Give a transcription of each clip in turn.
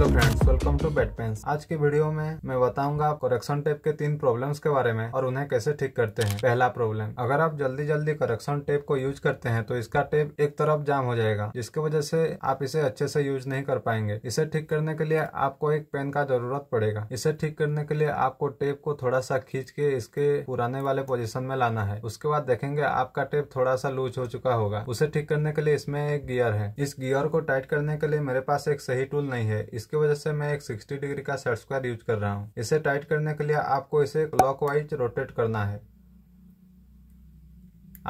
hello friends welcome to bet pen आज के video में मैं बताऊंगा आप करेक्शन टेप के तीन प्रॉब्लम्स के बारे में और उन्हें कैसे ठीक करते हैं पहला प्रॉब्लम अगर आप जल्दी जल्दी करेक्शन टेप को यूज करते हैं तो इसका टेप एक तरफ जाम हो जाएगा जिसकी वजह से आप इसे अच्छे से यूज नहीं कर पाएंगे इसे ठीक करने के लिए आपको एक पेन का जरूरत पड़ेगा इसे ठीक करने के लिए आपको टेप को थोड़ा सा खींच के इसके पुराने वाले पोजिशन में लाना है उसके बाद देखेंगे आपका टेप थोड़ा सा लूज हो चुका होगा उसे ठीक करने के लिए इसमें एक गियर है इस गियर को टाइट करने के लिए मेरे पास एक सही टूल नहीं है जिसकी वजह से मैं एक 60 डिग्री का सेट स्क्वायर यूज कर रहा हूँ इसे टाइट करने के लिए आपको इसे क्लॉकवाइज रोटेट करना है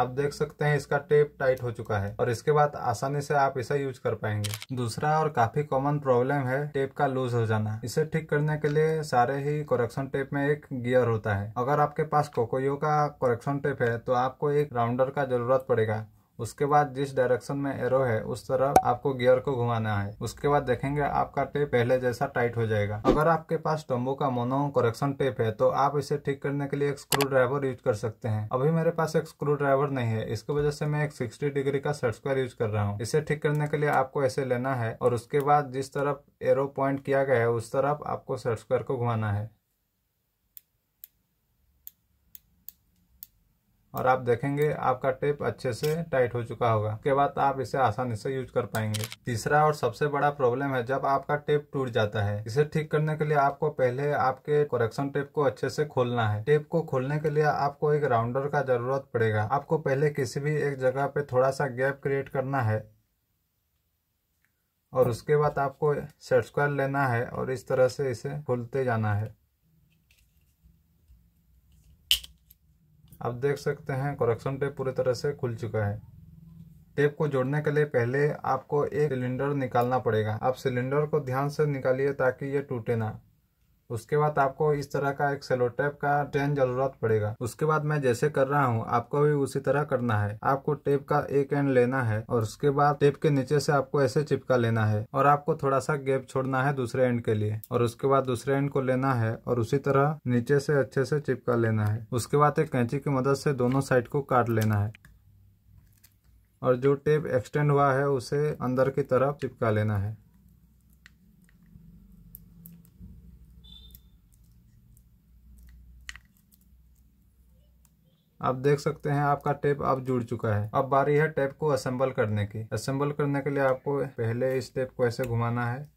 आप देख सकते हैं इसका टेप टाइट हो चुका है और इसके बाद आसानी से आप इसे यूज कर पाएंगे दूसरा और काफी कॉमन प्रॉब्लम है टेप का लूज हो जाना इसे ठीक करने के लिए सारे ही कोरेक्शन टेप में एक गियर होता है अगर आपके पास कोकोयो का कोरेक्शन टेप है तो आपको एक राउंडर का जरूरत पड़ेगा उसके बाद जिस डायरेक्शन में एरो है उस तरफ आपको गियर को घुमाना है उसके बाद देखेंगे आपका टेप पहले जैसा टाइट हो जाएगा अगर आपके पास टोम्बो का मोनो करेक्शन टेप है तो आप इसे ठीक करने के लिए एक स्क्रू ड्राइवर यूज कर सकते हैं अभी मेरे पास एक स्क्रू ड्राइवर नहीं है इसकी वजह से मैं एक सिक्सटी डिग्री का सर्ट स्क्वायर यूज कर रहा हूँ इसे ठीक करने के लिए आपको ऐसे लेना है और उसके बाद जिस तरफ एरो पॉइंट किया गया है उस तरफ आपको सर्ट स्क्वायर को घुमाना है और आप देखेंगे आपका टेप अच्छे से टाइट हो चुका होगा उसके बाद आप इसे आसानी से यूज कर पाएंगे तीसरा और सबसे बड़ा प्रॉब्लम है जब आपका टेप टूट जाता है इसे ठीक करने के लिए आपको पहले आपके करेक्शन टेप को अच्छे से खोलना है टेप को खोलने के लिए आपको एक राउंडर का जरूरत पड़ेगा आपको पहले किसी भी एक जगह पे थोड़ा सा गैप क्रिएट करना है और उसके बाद आपको सेट स्क्वायर लेना है और इस तरह से इसे खोलते जाना है आप देख सकते हैं करेक्शन टेप पूरी तरह से खुल चुका है टेप को जोड़ने के लिए पहले आपको एक सिलेंडर निकालना पड़ेगा आप सिलेंडर को ध्यान से निकालिए ताकि ये टूटे ना उसके बाद आपको इस तरह का एक सेलो टेप का टेन जरूरत पड़ेगा उसके बाद मैं जैसे कर रहा हूँ आपको भी उसी तरह करना है आपको टेप का एक एंड लेना है और उसके बाद टेप के नीचे से आपको ऐसे चिपका लेना है और आपको थोड़ा सा गैप छोड़ना है दूसरे एंड के लिए और उसके बाद दूसरे एंड को लेना है और उसी तरह नीचे से अच्छे से चिपका लेना है उसके बाद एक कैंची की मदद से दोनों साइड को काट लेना है और जो टेप एक्सटेंड हुआ है उसे अंदर की तरफ चिपका लेना है आप देख सकते हैं आपका टेप अब जुड़ चुका है अब बारी है टेप को असेंबल करने की असेंबल करने के लिए आपको पहले इस टेप को ऐसे घुमाना है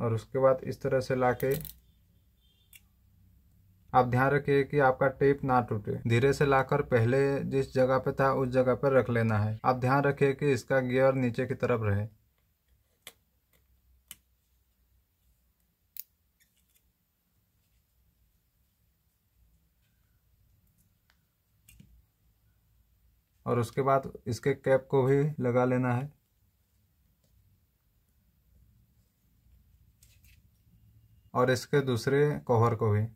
और उसके बाद इस तरह से लाके आप ध्यान रखिए कि आपका टेप ना टूटे धीरे से लाकर पहले जिस जगह पे था उस जगह पर रख लेना है आप ध्यान रखिए कि इसका गियर नीचे की तरफ रहे और उसके बाद इसके कैप को भी लगा लेना है और इसके दूसरे कवर को भी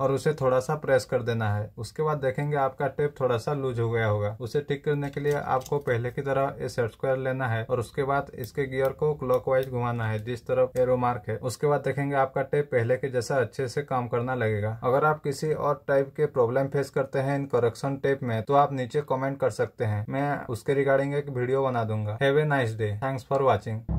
और उसे थोड़ा सा प्रेस कर देना है उसके बाद देखेंगे आपका टेप थोड़ा सा लूज हो गया होगा उसे ठीक करने के लिए आपको पहले की तरह ये सेट स्क्वायर लेना है और उसके बाद इसके गियर को क्लॉकवाइज घुमाना है जिस तरफ एरो मार्क है उसके बाद देखेंगे आपका टेप पहले के जैसा अच्छे से काम करना लगेगा अगर आप किसी और टाइप के प्रॉब्लम फेस करते हैं इन करेक्शन टेप में तो आप नीचे कॉमेंट कर सकते हैं मैं उसके रिगार्डिंग एक वीडियो बना दूंगा have a nice day thanks for watching